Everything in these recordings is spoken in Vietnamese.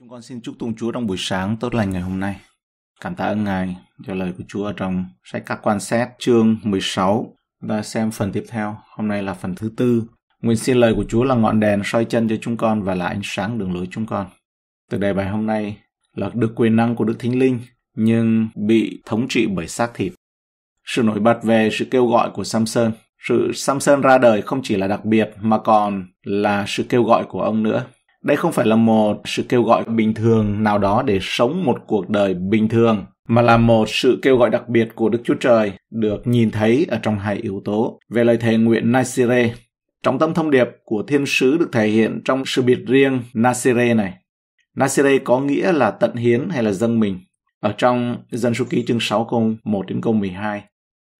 Chúng con xin chúc tụng Chúa trong buổi sáng tốt lành ngày hôm nay. Cảm tạ ơn Ngài cho lời của Chúa trong sách các quan xét chương 16. Chúng ta xem phần tiếp theo. Hôm nay là phần thứ tư. Nguyện xin lời của Chúa là ngọn đèn soi chân cho chúng con và là ánh sáng đường lối chúng con. Từ đề bài hôm nay là được quyền năng của Đức Thánh Linh nhưng bị thống trị bởi xác thịt. Sự nổi bật về sự kêu gọi của Samson. Sự Samson ra đời không chỉ là đặc biệt mà còn là sự kêu gọi của ông nữa đây không phải là một sự kêu gọi bình thường nào đó để sống một cuộc đời bình thường, mà là một sự kêu gọi đặc biệt của Đức Chúa Trời được nhìn thấy ở trong hai yếu tố. Về lời thề nguyện Nasire, trọng tâm thông điệp của thiên sứ được thể hiện trong sự biệt riêng Nasire này. Nasire có nghĩa là tận hiến hay là dâng mình. Ở trong Dân Số Ký chương 6 câu 1 đến câu 12,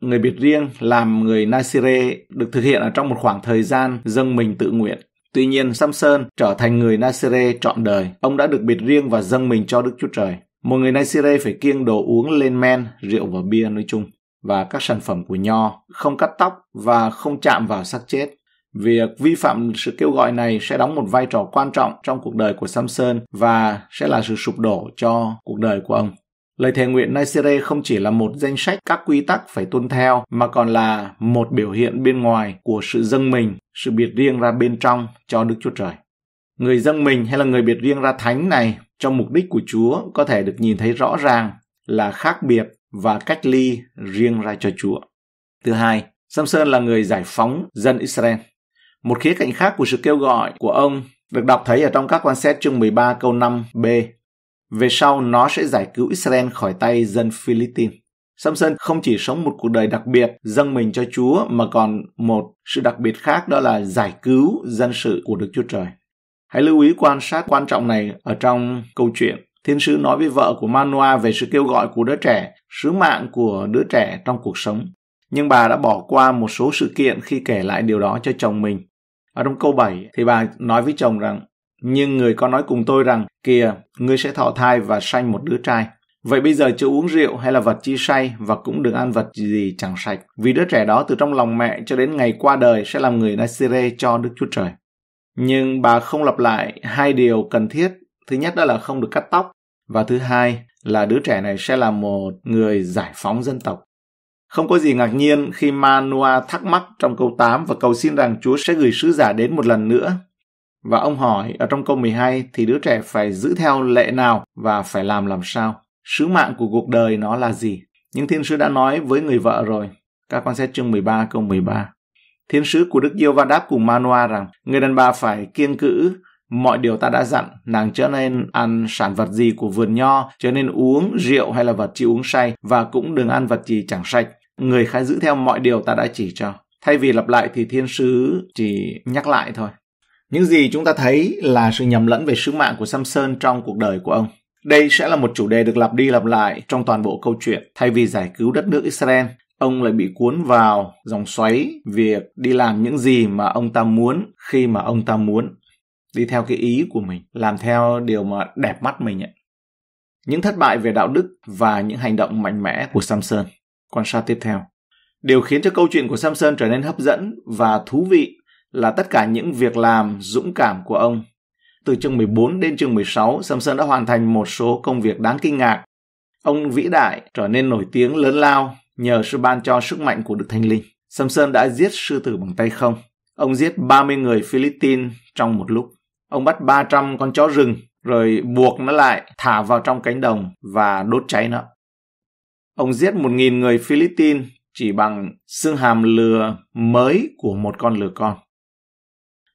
người biệt riêng làm người Nasire được thực hiện ở trong một khoảng thời gian dâng mình tự nguyện. Tuy nhiên, Samson trở thành người Nazire trọn đời. Ông đã được biệt riêng và dâng mình cho Đức Chúa Trời. Một người Nazire phải kiêng đồ uống lên men, rượu và bia nói chung và các sản phẩm của nho, không cắt tóc và không chạm vào xác chết. Việc vi phạm sự kêu gọi này sẽ đóng một vai trò quan trọng trong cuộc đời của Samson và sẽ là sự sụp đổ cho cuộc đời của ông. Lời thề nguyện Nicere không chỉ là một danh sách các quy tắc phải tuân theo mà còn là một biểu hiện bên ngoài của sự dâng mình, sự biệt riêng ra bên trong cho Đức Chúa Trời. Người dâng mình hay là người biệt riêng ra thánh này trong mục đích của Chúa có thể được nhìn thấy rõ ràng là khác biệt và cách ly riêng ra cho Chúa. Thứ hai, Samson là người giải phóng dân Israel. Một khía cạnh khác của sự kêu gọi của ông được đọc thấy ở trong các quan xét chương 13 câu 5b về sau nó sẽ giải cứu Israel khỏi tay dân Philippines. Samson không chỉ sống một cuộc đời đặc biệt dâng mình cho Chúa mà còn một sự đặc biệt khác đó là giải cứu dân sự của Đức Chúa Trời. Hãy lưu ý quan sát quan trọng này ở trong câu chuyện. Thiên sứ nói với vợ của Manoa về sự kêu gọi của đứa trẻ, sứ mạng của đứa trẻ trong cuộc sống. Nhưng bà đã bỏ qua một số sự kiện khi kể lại điều đó cho chồng mình. Ở trong câu 7 thì bà nói với chồng rằng nhưng người có nói cùng tôi rằng, kìa, ngươi sẽ thọ thai và sanh một đứa trai. Vậy bây giờ chưa uống rượu hay là vật chi say và cũng đừng ăn vật gì chẳng sạch, vì đứa trẻ đó từ trong lòng mẹ cho đến ngày qua đời sẽ làm người Nasire cho Đức Chúa Trời. Nhưng bà không lặp lại hai điều cần thiết. Thứ nhất đó là không được cắt tóc, và thứ hai là đứa trẻ này sẽ là một người giải phóng dân tộc. Không có gì ngạc nhiên khi Manoa thắc mắc trong câu 8 và cầu xin rằng Chúa sẽ gửi sứ giả đến một lần nữa và ông hỏi ở trong câu 12 thì đứa trẻ phải giữ theo lệ nào và phải làm làm sao? Sứ mạng của cuộc đời nó là gì? Nhưng thiên sứ đã nói với người vợ rồi. Các con xét chương 13 câu 13. Thiên sứ của Đức Diêu Va đáp cùng Manoa rằng người đàn bà phải kiên cữ mọi điều ta đã dặn nàng trở nên ăn sản vật gì của vườn nho trở nên uống rượu hay là vật chịu uống say và cũng đừng ăn vật gì chẳng sạch người khai giữ theo mọi điều ta đã chỉ cho thay vì lặp lại thì thiên sứ chỉ nhắc lại thôi những gì chúng ta thấy là sự nhầm lẫn về sứ mạng của Samson trong cuộc đời của ông. Đây sẽ là một chủ đề được lặp đi lặp lại trong toàn bộ câu chuyện. Thay vì giải cứu đất nước Israel, ông lại bị cuốn vào dòng xoáy việc đi làm những gì mà ông ta muốn khi mà ông ta muốn. Đi theo cái ý của mình, làm theo điều mà đẹp mắt mình ấy. Những thất bại về đạo đức và những hành động mạnh mẽ của Samson. Quan sát tiếp theo. Điều khiến cho câu chuyện của Samson trở nên hấp dẫn và thú vị là tất cả những việc làm dũng cảm của ông. Từ chương 14 đến chương 16, Samson đã hoàn thành một số công việc đáng kinh ngạc. Ông vĩ đại trở nên nổi tiếng lớn lao nhờ sự ban cho sức mạnh của Đức Thánh Linh. Samson đã giết sư tử bằng tay không. Ông giết 30 người Philippines trong một lúc. Ông bắt 300 con chó rừng rồi buộc nó lại thả vào trong cánh đồng và đốt cháy nó. Ông giết 1.000 người Philippines chỉ bằng xương hàm lừa mới của một con lừa con.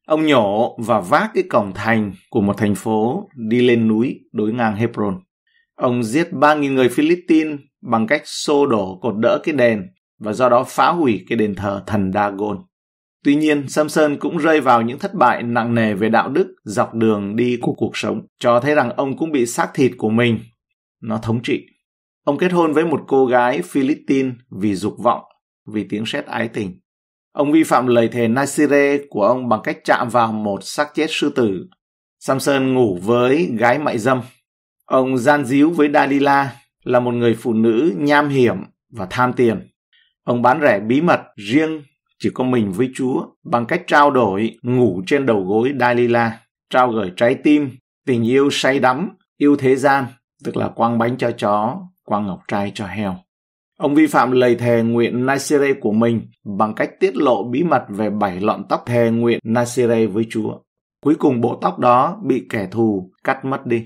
Ông nhổ và vác cái cổng thành của một thành phố đi lên núi đối ngang Hebron. Ông giết 3.000 người Philippines bằng cách xô đổ cột đỡ cái đền và do đó phá hủy cái đền thờ thần Dagon. Tuy nhiên, Samson cũng rơi vào những thất bại nặng nề về đạo đức dọc đường đi của cuộc sống, cho thấy rằng ông cũng bị xác thịt của mình. Nó thống trị. Ông kết hôn với một cô gái Philippines vì dục vọng, vì tiếng sét ái tình. Ông vi phạm lời thề Nasire của ông bằng cách chạm vào một xác chết sư tử. Samson ngủ với gái mại dâm. Ông gian díu với Dalila là một người phụ nữ nham hiểm và tham tiền. Ông bán rẻ bí mật riêng chỉ có mình với Chúa bằng cách trao đổi ngủ trên đầu gối Dalila, trao gửi trái tim, tình yêu say đắm, yêu thế gian, tức là quăng bánh cho chó, quăng ngọc trai cho heo. Ông vi phạm lời thề nguyện Nasire của mình bằng cách tiết lộ bí mật về bảy lọn tóc thề nguyện Nasire với Chúa. Cuối cùng bộ tóc đó bị kẻ thù cắt mất đi.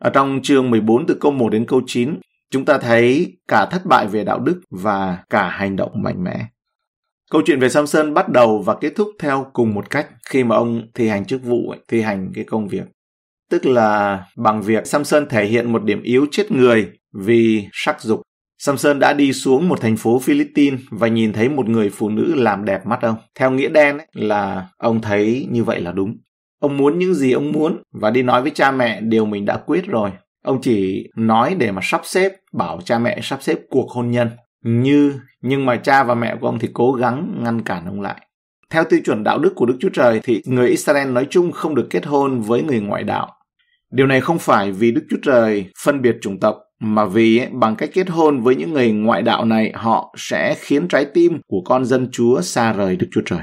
Ở trong chương 14 từ câu 1 đến câu 9, chúng ta thấy cả thất bại về đạo đức và cả hành động mạnh mẽ. Câu chuyện về Samson bắt đầu và kết thúc theo cùng một cách khi mà ông thi hành chức vụ, thi hành cái công việc. Tức là bằng việc Samson thể hiện một điểm yếu chết người vì sắc dục Samson đã đi xuống một thành phố Philippines và nhìn thấy một người phụ nữ làm đẹp mắt ông. Theo nghĩa đen ấy, là ông thấy như vậy là đúng. Ông muốn những gì ông muốn và đi nói với cha mẹ điều mình đã quyết rồi. Ông chỉ nói để mà sắp xếp, bảo cha mẹ sắp xếp cuộc hôn nhân. Như, nhưng mà cha và mẹ của ông thì cố gắng ngăn cản ông lại. Theo tiêu chuẩn đạo đức của Đức Chúa Trời thì người Israel nói chung không được kết hôn với người ngoại đạo. Điều này không phải vì Đức Chúa Trời phân biệt chủng tộc mà vì bằng cách kết hôn với những người ngoại đạo này họ sẽ khiến trái tim của con dân chúa xa rời đức chúa trời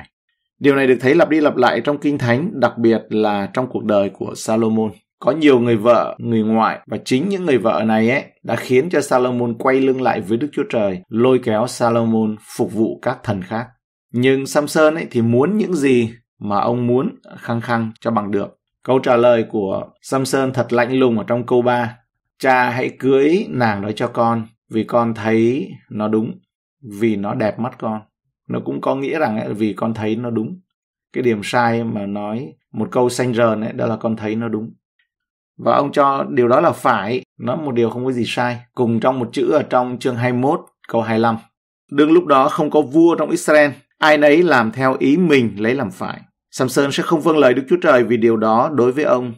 điều này được thấy lặp đi lặp lại trong kinh thánh đặc biệt là trong cuộc đời của salomon có nhiều người vợ người ngoại và chính những người vợ này ấy đã khiến cho salomon quay lưng lại với đức chúa trời lôi kéo salomon phục vụ các thần khác nhưng samson ấy thì muốn những gì mà ông muốn khăng khăng cho bằng được câu trả lời của samson thật lạnh lùng ở trong câu 3 cha hãy cưới nàng đó cho con vì con thấy nó đúng vì nó đẹp mắt con nó cũng có nghĩa rằng ấy, vì con thấy nó đúng cái điểm sai mà nói một câu xanh rờn ấy đó là con thấy nó đúng và ông cho điều đó là phải nó một điều không có gì sai cùng trong một chữ ở trong chương 21 câu 25 đương lúc đó không có vua trong Israel ai nấy làm theo ý mình lấy làm phải Samson sẽ không vâng lời Đức Chúa Trời vì điều đó đối với ông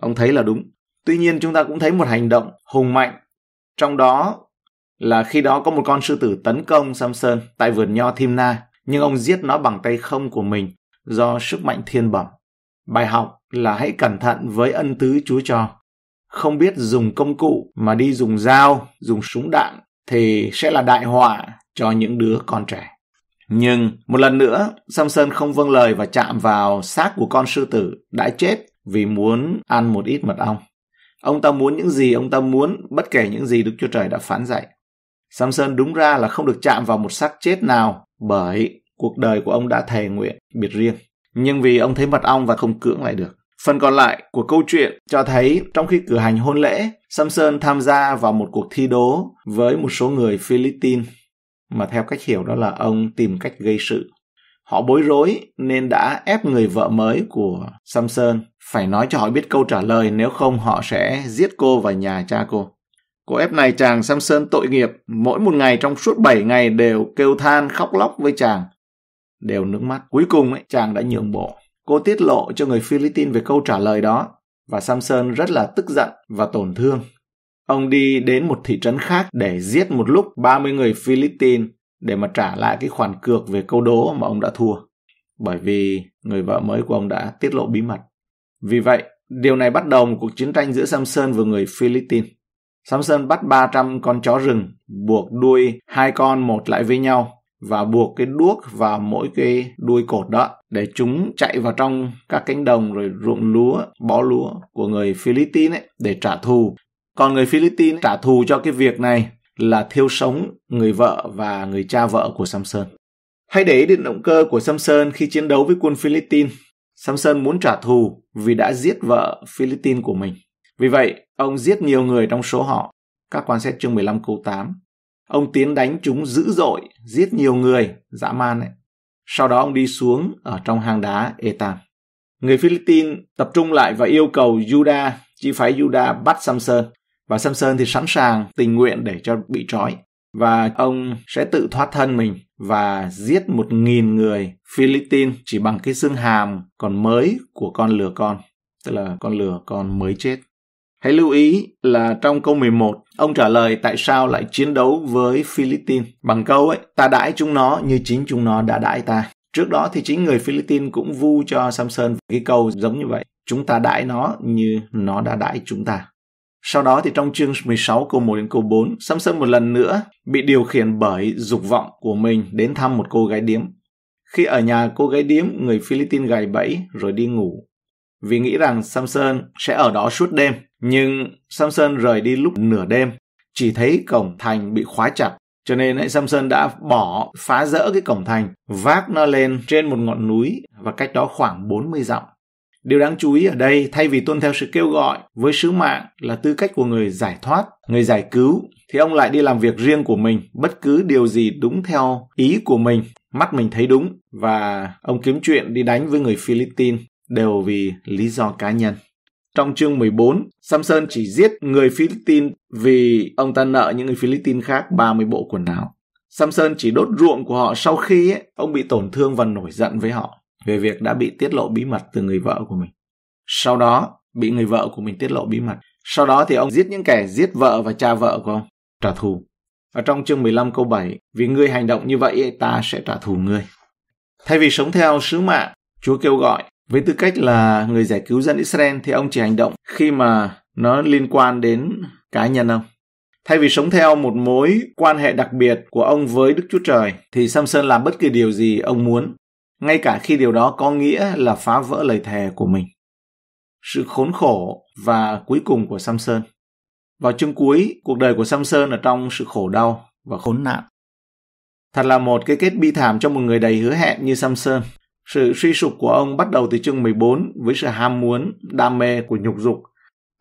ông thấy là đúng Tuy nhiên chúng ta cũng thấy một hành động hùng mạnh, trong đó là khi đó có một con sư tử tấn công Samson tại vườn nho Thimna, nhưng ông giết nó bằng tay không của mình do sức mạnh thiên bẩm. Bài học là hãy cẩn thận với ân tứ Chúa cho. Không biết dùng công cụ mà đi dùng dao, dùng súng đạn thì sẽ là đại họa cho những đứa con trẻ. Nhưng một lần nữa, Samson không vâng lời và chạm vào xác của con sư tử đã chết vì muốn ăn một ít mật ong. Ông ta muốn những gì ông ta muốn, bất kể những gì Đức Chúa Trời đã phán dạy. Samson đúng ra là không được chạm vào một xác chết nào bởi cuộc đời của ông đã thề nguyện biệt riêng. Nhưng vì ông thấy mật ong và không cưỡng lại được. Phần còn lại của câu chuyện cho thấy trong khi cử hành hôn lễ, Samson tham gia vào một cuộc thi đố với một số người Philippines mà theo cách hiểu đó là ông tìm cách gây sự Họ bối rối nên đã ép người vợ mới của Samson phải nói cho họ biết câu trả lời nếu không họ sẽ giết cô và nhà cha cô. Cô ép này chàng Samson tội nghiệp, mỗi một ngày trong suốt 7 ngày đều kêu than khóc lóc với chàng, đều nước mắt. Cuối cùng ấy, chàng đã nhượng bộ. Cô tiết lộ cho người Philippines về câu trả lời đó và Samson rất là tức giận và tổn thương. Ông đi đến một thị trấn khác để giết một lúc 30 người Philippines để mà trả lại cái khoản cược về câu đố mà ông đã thua bởi vì người vợ mới của ông đã tiết lộ bí mật. Vì vậy, điều này bắt đầu một cuộc chiến tranh giữa Samson và người Philippines. Samson bắt 300 con chó rừng, buộc đuôi hai con một lại với nhau và buộc cái đuốc vào mỗi cái đuôi cột đó để chúng chạy vào trong các cánh đồng rồi ruộng lúa, bó lúa của người Philippines ấy để trả thù. Còn người Philippines trả thù cho cái việc này là thiêu sống người vợ và người cha vợ của Samson. Hãy để ý đến động cơ của Samson khi chiến đấu với quân Philippines. Samson muốn trả thù vì đã giết vợ Philippines của mình. Vì vậy, ông giết nhiều người trong số họ. Các quan xét chương 15 câu 8. Ông tiến đánh chúng dữ dội, giết nhiều người, dã man ấy. Sau đó ông đi xuống ở trong hang đá Etam. Người Philippines tập trung lại và yêu cầu Juda, chỉ phải Juda bắt Samson và Samson thì sẵn sàng tình nguyện để cho bị trói và ông sẽ tự thoát thân mình và giết một nghìn người Philippines chỉ bằng cái xương hàm còn mới của con lừa con, tức là con lừa con mới chết. Hãy lưu ý là trong câu 11, ông trả lời tại sao lại chiến đấu với Philippines bằng câu ấy, ta đãi chúng nó như chính chúng nó đã đãi ta. Trước đó thì chính người Philippines cũng vu cho Samson cái câu giống như vậy, chúng ta đãi nó như nó đã đãi chúng ta. Sau đó thì trong chương 16 câu 1 đến câu 4, Samson một lần nữa bị điều khiển bởi dục vọng của mình đến thăm một cô gái điếm. Khi ở nhà cô gái điếm, người Philippines gài bẫy rồi đi ngủ. Vì nghĩ rằng Samson sẽ ở đó suốt đêm, nhưng Samson rời đi lúc nửa đêm, chỉ thấy cổng thành bị khóa chặt. Cho nên ấy, Samson đã bỏ phá rỡ cái cổng thành, vác nó lên trên một ngọn núi và cách đó khoảng 40 dặm Điều đáng chú ý ở đây, thay vì tuân theo sự kêu gọi với sứ mạng là tư cách của người giải thoát, người giải cứu, thì ông lại đi làm việc riêng của mình, bất cứ điều gì đúng theo ý của mình, mắt mình thấy đúng, và ông kiếm chuyện đi đánh với người Philippines đều vì lý do cá nhân. Trong chương 14, Samson chỉ giết người Philippines vì ông ta nợ những người Philippines khác 30 bộ quần áo. Samson chỉ đốt ruộng của họ sau khi ấy, ông bị tổn thương và nổi giận với họ về việc đã bị tiết lộ bí mật từ người vợ của mình. Sau đó, bị người vợ của mình tiết lộ bí mật. Sau đó thì ông giết những kẻ giết vợ và cha vợ của ông, trả thù. Ở trong chương 15 câu 7, vì ngươi hành động như vậy ta sẽ trả thù ngươi. Thay vì sống theo sứ mạng, Chúa kêu gọi với tư cách là người giải cứu dân Israel thì ông chỉ hành động khi mà nó liên quan đến cá nhân ông. Thay vì sống theo một mối quan hệ đặc biệt của ông với Đức Chúa Trời thì Samson làm bất kỳ điều gì ông muốn ngay cả khi điều đó có nghĩa là phá vỡ lời thề của mình. Sự khốn khổ và cuối cùng của Samson. Vào chương cuối, cuộc đời của Samson ở trong sự khổ đau và khốn nạn. Thật là một cái kết bi thảm cho một người đầy hứa hẹn như Samson. Sự suy sụp của ông bắt đầu từ chương 14 với sự ham muốn, đam mê của nhục dục.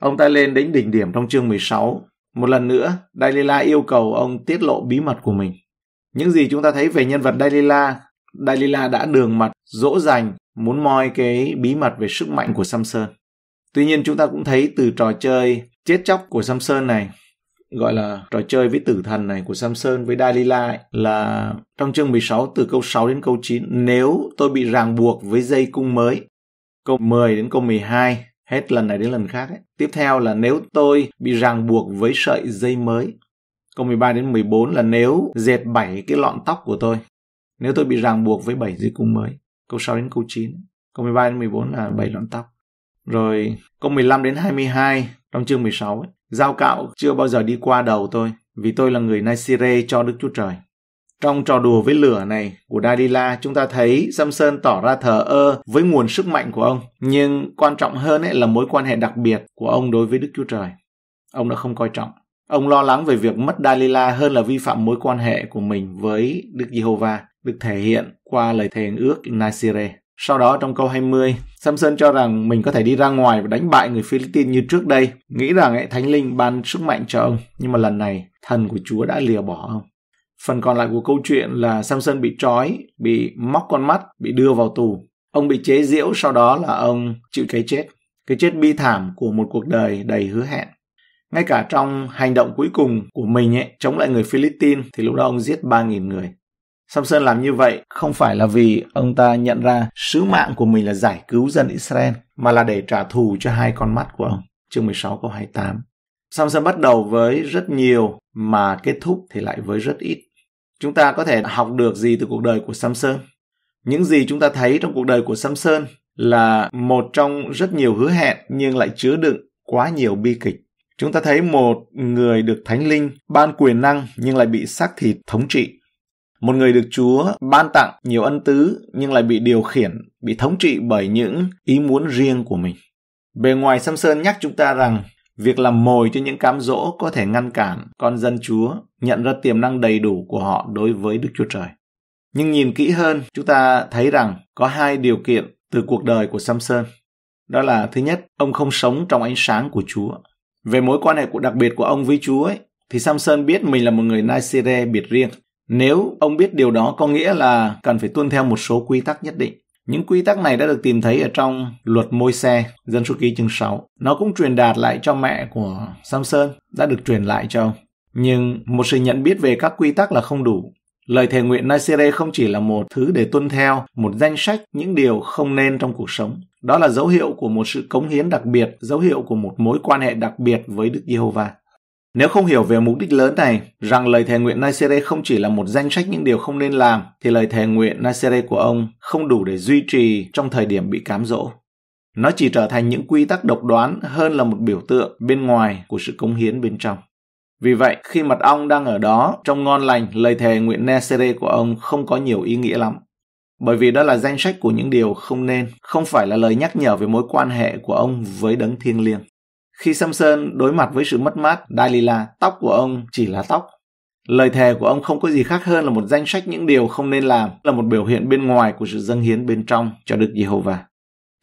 Ông ta lên đến đỉnh điểm trong chương 16. Một lần nữa, Dalila yêu cầu ông tiết lộ bí mật của mình. Những gì chúng ta thấy về nhân vật Dalila Dalila đã đường mặt dỗ dành muốn moi cái bí mật về sức mạnh của Samson. Tuy nhiên chúng ta cũng thấy từ trò chơi chết chóc của Samson này gọi là trò chơi với tử thần này của Samson với Dalila ấy, là trong chương 16 từ câu 6 đến câu 9 nếu tôi bị ràng buộc với dây cung mới câu 10 đến câu 12 hết lần này đến lần khác ấy. Tiếp theo là nếu tôi bị ràng buộc với sợi dây mới câu 13 đến 14 là nếu dệt bảy cái lọn tóc của tôi nếu tôi bị ràng buộc với bảy di cung mới. Câu 6 đến câu 9. Câu 13 đến 14 là bảy lọn tóc. Rồi câu 15 đến 22 trong chương 16 ấy, Giao cạo chưa bao giờ đi qua đầu tôi vì tôi là người Nasire cho Đức Chúa Trời. Trong trò đùa với lửa này của Dalila, chúng ta thấy Samson tỏ ra thờ ơ với nguồn sức mạnh của ông. Nhưng quan trọng hơn ấy là mối quan hệ đặc biệt của ông đối với Đức Chúa Trời. Ông đã không coi trọng. Ông lo lắng về việc mất Dalila hơn là vi phạm mối quan hệ của mình với Đức Giê-hô-va được thể hiện qua lời thề ước Nasire. Sau đó trong câu 20, Samson cho rằng mình có thể đi ra ngoài và đánh bại người Philippines như trước đây, nghĩ rằng ấy, Thánh Linh ban sức mạnh cho ông, nhưng mà lần này thần của Chúa đã lìa bỏ ông. Phần còn lại của câu chuyện là Samson bị trói, bị móc con mắt, bị đưa vào tù. Ông bị chế giễu, sau đó là ông chịu cái chết. Cái chết bi thảm của một cuộc đời đầy hứa hẹn. Ngay cả trong hành động cuối cùng của mình ấy, chống lại người Philippines thì lúc đó ông giết 3.000 người. Samson làm như vậy không phải là vì ông ta nhận ra sứ mạng của mình là giải cứu dân Israel, mà là để trả thù cho hai con mắt của ông. Chương 16 câu 28. Samson bắt đầu với rất nhiều mà kết thúc thì lại với rất ít. Chúng ta có thể học được gì từ cuộc đời của Samson? Những gì chúng ta thấy trong cuộc đời của Samson là một trong rất nhiều hứa hẹn nhưng lại chứa đựng quá nhiều bi kịch. Chúng ta thấy một người được thánh linh ban quyền năng nhưng lại bị xác thịt thống trị một người được Chúa ban tặng nhiều ân tứ nhưng lại bị điều khiển, bị thống trị bởi những ý muốn riêng của mình. Bề ngoài Samson nhắc chúng ta rằng việc làm mồi cho những cám dỗ có thể ngăn cản con dân Chúa nhận ra tiềm năng đầy đủ của họ đối với Đức Chúa Trời. Nhưng nhìn kỹ hơn, chúng ta thấy rằng có hai điều kiện từ cuộc đời của Samson. Đó là thứ nhất, ông không sống trong ánh sáng của Chúa. Về mối quan hệ của đặc biệt của ông với Chúa ấy, thì Samson biết mình là một người Nazire biệt riêng. Nếu ông biết điều đó có nghĩa là cần phải tuân theo một số quy tắc nhất định. Những quy tắc này đã được tìm thấy ở trong luật môi xe, dân số ký chương 6. Nó cũng truyền đạt lại cho mẹ của Samson, đã được truyền lại cho ông. Nhưng một sự nhận biết về các quy tắc là không đủ. Lời thề nguyện Nasire không chỉ là một thứ để tuân theo, một danh sách những điều không nên trong cuộc sống. Đó là dấu hiệu của một sự cống hiến đặc biệt, dấu hiệu của một mối quan hệ đặc biệt với Đức Giê-hô-va. Nếu không hiểu về mục đích lớn này, rằng lời thề nguyện Nazareth không chỉ là một danh sách những điều không nên làm, thì lời thề nguyện Nazareth của ông không đủ để duy trì trong thời điểm bị cám dỗ. Nó chỉ trở thành những quy tắc độc đoán hơn là một biểu tượng bên ngoài của sự cống hiến bên trong. Vì vậy, khi mật ong đang ở đó, trong ngon lành, lời thề nguyện Nazareth của ông không có nhiều ý nghĩa lắm. Bởi vì đó là danh sách của những điều không nên, không phải là lời nhắc nhở về mối quan hệ của ông với đấng thiêng liêng. Khi Samson đối mặt với sự mất mát Dalila, tóc của ông chỉ là tóc. Lời thề của ông không có gì khác hơn là một danh sách những điều không nên làm, là một biểu hiện bên ngoài của sự dâng hiến bên trong cho Đức Giê-hô-va.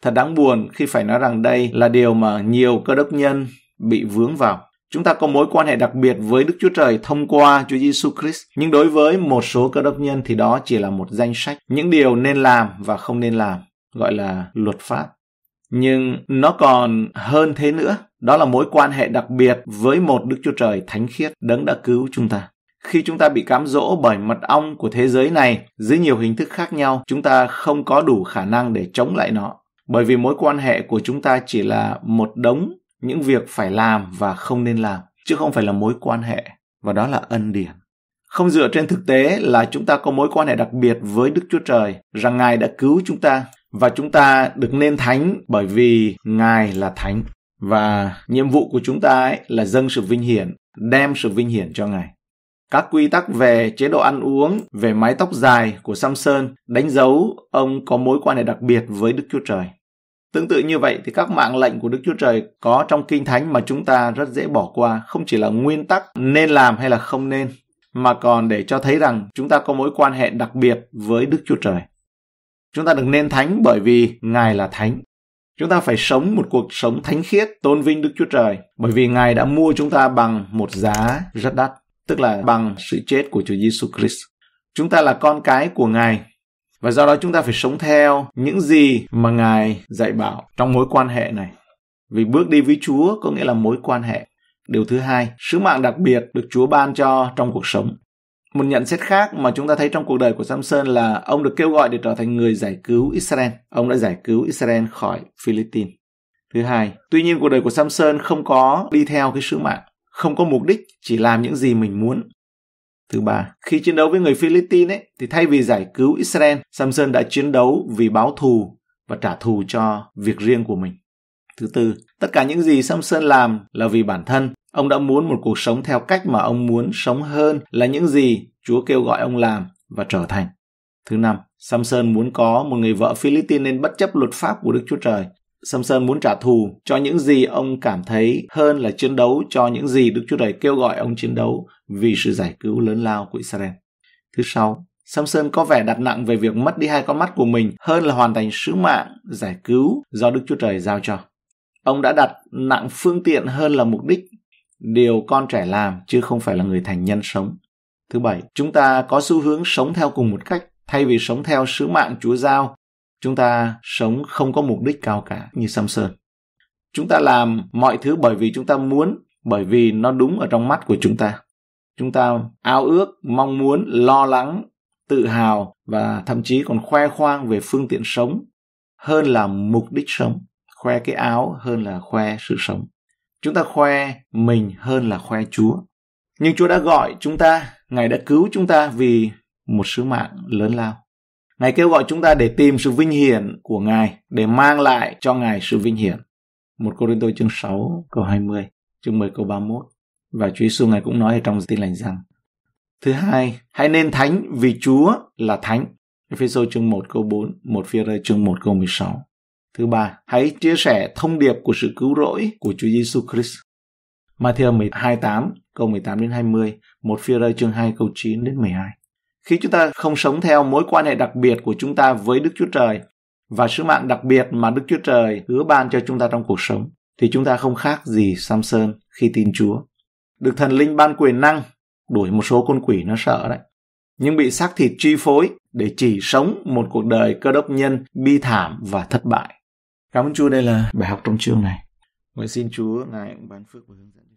Thật đáng buồn khi phải nói rằng đây là điều mà nhiều cơ đốc nhân bị vướng vào. Chúng ta có mối quan hệ đặc biệt với Đức Chúa Trời thông qua Chúa Giêsu Christ, nhưng đối với một số cơ đốc nhân thì đó chỉ là một danh sách những điều nên làm và không nên làm, gọi là luật pháp. Nhưng nó còn hơn thế nữa, đó là mối quan hệ đặc biệt với một Đức Chúa Trời thánh khiết đấng đã cứu chúng ta. Khi chúng ta bị cám dỗ bởi mật ong của thế giới này dưới nhiều hình thức khác nhau, chúng ta không có đủ khả năng để chống lại nó. Bởi vì mối quan hệ của chúng ta chỉ là một đống những việc phải làm và không nên làm, chứ không phải là mối quan hệ, và đó là ân điển không dựa trên thực tế là chúng ta có mối quan hệ đặc biệt với Đức Chúa Trời rằng Ngài đã cứu chúng ta và chúng ta được nên thánh bởi vì Ngài là thánh. Và nhiệm vụ của chúng ta ấy là dâng sự vinh hiển, đem sự vinh hiển cho Ngài. Các quy tắc về chế độ ăn uống, về mái tóc dài của Samson đánh dấu ông có mối quan hệ đặc biệt với Đức Chúa Trời. Tương tự như vậy thì các mạng lệnh của Đức Chúa Trời có trong Kinh Thánh mà chúng ta rất dễ bỏ qua, không chỉ là nguyên tắc nên làm hay là không nên, mà còn để cho thấy rằng chúng ta có mối quan hệ đặc biệt với Đức Chúa Trời. Chúng ta được nên thánh bởi vì Ngài là thánh Chúng ta phải sống một cuộc sống thánh khiết, tôn vinh Đức Chúa Trời, bởi vì Ngài đã mua chúng ta bằng một giá rất đắt, tức là bằng sự chết của Chúa Giêsu Christ. Chúng ta là con cái của Ngài, và do đó chúng ta phải sống theo những gì mà Ngài dạy bảo trong mối quan hệ này. Vì bước đi với Chúa có nghĩa là mối quan hệ. Điều thứ hai, sứ mạng đặc biệt được Chúa ban cho trong cuộc sống. Một nhận xét khác mà chúng ta thấy trong cuộc đời của Samson là ông được kêu gọi để trở thành người giải cứu Israel. Ông đã giải cứu Israel khỏi Philippines. Thứ hai, tuy nhiên cuộc đời của Samson không có đi theo cái sứ mạng, không có mục đích, chỉ làm những gì mình muốn. Thứ ba, khi chiến đấu với người Philippines ấy, thì thay vì giải cứu Israel, Samson đã chiến đấu vì báo thù và trả thù cho việc riêng của mình. Thứ tư, tất cả những gì Samson làm là vì bản thân Ông đã muốn một cuộc sống theo cách mà ông muốn sống hơn là những gì Chúa kêu gọi ông làm và trở thành. Thứ năm, Samson muốn có một người vợ Philippines nên bất chấp luật pháp của Đức Chúa Trời. Samson muốn trả thù cho những gì ông cảm thấy hơn là chiến đấu cho những gì Đức Chúa Trời kêu gọi ông chiến đấu vì sự giải cứu lớn lao của Israel. Thứ sáu, Samson có vẻ đặt nặng về việc mất đi hai con mắt của mình hơn là hoàn thành sứ mạng giải cứu do Đức Chúa Trời giao cho. Ông đã đặt nặng phương tiện hơn là mục đích điều con trẻ làm chứ không phải là người thành nhân sống. Thứ bảy, chúng ta có xu hướng sống theo cùng một cách thay vì sống theo sứ mạng Chúa giao. Chúng ta sống không có mục đích cao cả như Samson. Chúng ta làm mọi thứ bởi vì chúng ta muốn, bởi vì nó đúng ở trong mắt của chúng ta. Chúng ta ao ước, mong muốn, lo lắng, tự hào và thậm chí còn khoe khoang về phương tiện sống hơn là mục đích sống khoe cái áo hơn là khoe sự sống chúng ta khoe mình hơn là khoe Chúa. Nhưng Chúa đã gọi chúng ta, Ngài đã cứu chúng ta vì một sứ mạng lớn lao. Ngài kêu gọi chúng ta để tìm sự vinh hiển của Ngài, để mang lại cho Ngài sự vinh hiển. Một Cô Rinh Tô chương 6 câu 20, chương 10 câu 31. Và Chúa Giêsu Ngài cũng nói ở trong tin lành rằng Thứ hai, hãy nên thánh vì Chúa là thánh. Ephesos chương 1 câu 4, 1 phi rơi chương 1 câu 16. Thứ ba, hãy chia sẻ thông điệp của sự cứu rỗi của Chúa Giêsu Christ. Matthew 12:8 câu 18 đến 20, một phi rơi chương 2 câu 9 đến 12. Khi chúng ta không sống theo mối quan hệ đặc biệt của chúng ta với Đức Chúa Trời và sứ mạng đặc biệt mà Đức Chúa Trời hứa ban cho chúng ta trong cuộc sống, thì chúng ta không khác gì Samson khi tin Chúa. Được thần linh ban quyền năng, đuổi một số con quỷ nó sợ đấy. Nhưng bị xác thịt chi phối để chỉ sống một cuộc đời cơ đốc nhân bi thảm và thất bại. Cảm ơn Chúa đây là bài học trong chương này. Nguyện xin Chúa Ngài cũng ban phước và hướng dẫn.